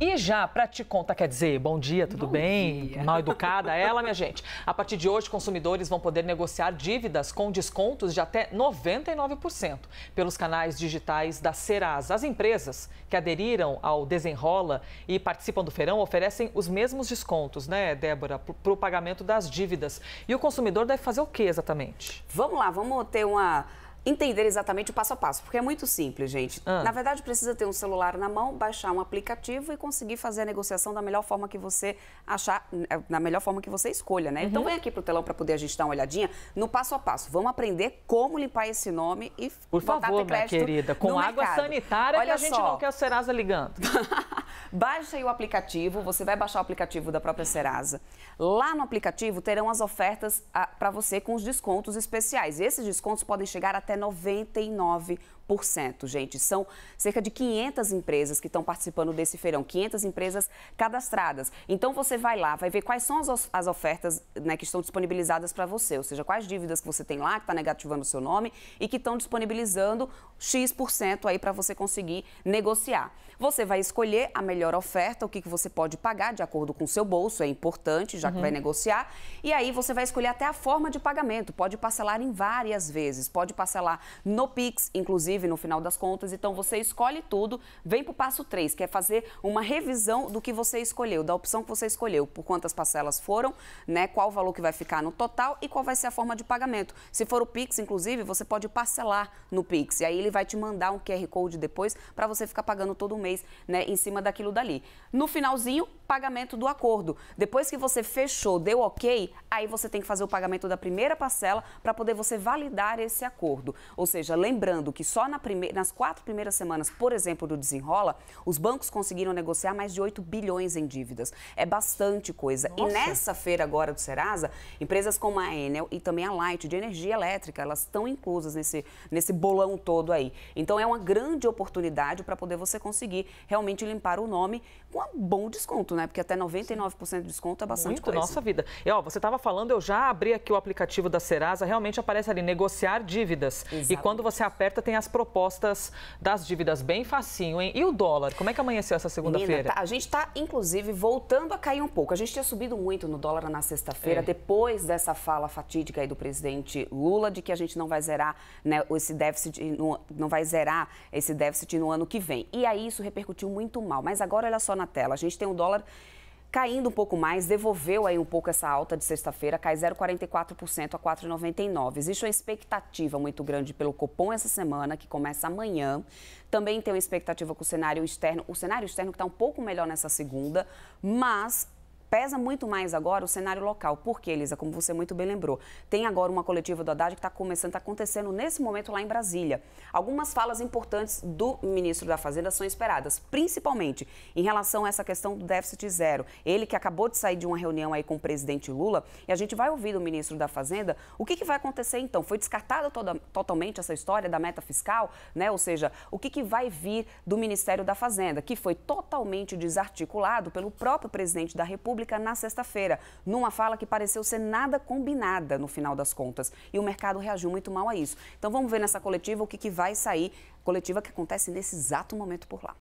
E já para te contar, quer dizer, bom dia, tudo bom bem? Dia. Mal educada é ela, minha gente. A partir de hoje, consumidores vão poder negociar dívidas com descontos de até 99% pelos canais digitais da Serasa. As empresas que aderiram ao Desenrola e participam do feirão oferecem os mesmos descontos, né, Débora, para o pagamento das dívidas. E o consumidor deve fazer o que exatamente? Vamos lá, vamos ter uma entender exatamente o passo a passo, porque é muito simples, gente. Ah. Na verdade, precisa ter um celular na mão, baixar um aplicativo e conseguir fazer a negociação da melhor forma que você achar, eh, na melhor forma que você escolha, né? Então uhum. Então vem aqui pro telão para poder a gente dar uma olhadinha no passo a passo. Vamos aprender como limpar esse nome e Por botar favor, minha querida, com água mercado. sanitária Olha que a gente não quer o Serasa ligando. Baixa aí o aplicativo, você vai baixar o aplicativo da própria Serasa. Lá no aplicativo terão as ofertas ah, para você com os descontos especiais. E esses descontos podem chegar até 99%, gente. São cerca de 500 empresas que estão participando desse feirão, 500 empresas cadastradas. Então você vai lá, vai ver quais são as, as ofertas né, que estão disponibilizadas para você, ou seja, quais dívidas que você tem lá, que está negativando o seu nome e que estão disponibilizando X% aí para você conseguir negociar. Você vai escolher a melhor melhor oferta, o que, que você pode pagar de acordo com o seu bolso, é importante, já uhum. que vai uhum. negociar. E aí você vai escolher até a forma de pagamento. Pode parcelar em várias vezes, pode parcelar no Pix, inclusive, no final das contas. Então você escolhe tudo, vem para o passo 3, que é fazer uma revisão do que você escolheu, da opção que você escolheu, por quantas parcelas foram, né? Qual o valor que vai ficar no total e qual vai ser a forma de pagamento. Se for o Pix, inclusive, você pode parcelar no Pix. E aí ele vai te mandar um QR Code depois para você ficar pagando todo mês, né? Em cima daquilo aquilo dali. No finalzinho, pagamento do acordo. Depois que você fechou, deu ok, aí você tem que fazer o pagamento da primeira parcela para poder você validar esse acordo. Ou seja, lembrando que só na primeira, nas quatro primeiras semanas, por exemplo, do desenrola, os bancos conseguiram negociar mais de 8 bilhões em dívidas. É bastante coisa. Nossa. E nessa feira agora do Serasa, empresas como a Enel e também a Light de energia elétrica, elas estão inclusas nesse, nesse bolão todo aí. Então é uma grande oportunidade para poder você conseguir realmente limpar o nome nome com um bom desconto, né? Porque até 99% de desconto é bastante Muito, coisa. nossa vida. E, ó, você estava falando, eu já abri aqui o aplicativo da Serasa, realmente aparece ali, negociar dívidas. Exatamente. E quando você aperta, tem as propostas das dívidas, bem facinho, hein? E o dólar, como é que amanheceu essa segunda-feira? Tá, a gente está, inclusive, voltando a cair um pouco. A gente tinha subido muito no dólar na sexta-feira, é. depois dessa fala fatídica aí do presidente Lula, de que a gente não vai zerar, né, esse déficit, não vai zerar esse déficit no ano que vem. E aí isso repercutiu muito mal, mas agora agora olha só na tela, a gente tem o dólar caindo um pouco mais, devolveu aí um pouco essa alta de sexta-feira, cai 0,44% a 4,99. Existe uma expectativa muito grande pelo Copom essa semana, que começa amanhã. Também tem uma expectativa com o cenário externo, o cenário externo que está um pouco melhor nessa segunda, mas Pesa muito mais agora o cenário local. porque Elisa? Como você muito bem lembrou, tem agora uma coletiva do Haddad que está começando, está acontecendo nesse momento lá em Brasília. Algumas falas importantes do ministro da Fazenda são esperadas, principalmente em relação a essa questão do déficit zero. Ele que acabou de sair de uma reunião aí com o presidente Lula, e a gente vai ouvir do ministro da Fazenda o que, que vai acontecer então. Foi descartada toda, totalmente essa história da meta fiscal, né? Ou seja, o que, que vai vir do Ministério da Fazenda, que foi totalmente desarticulado pelo próprio presidente da República Pública na sexta-feira, numa fala que pareceu ser nada combinada no final das contas. E o mercado reagiu muito mal a isso. Então vamos ver nessa coletiva o que, que vai sair, coletiva que acontece nesse exato momento por lá.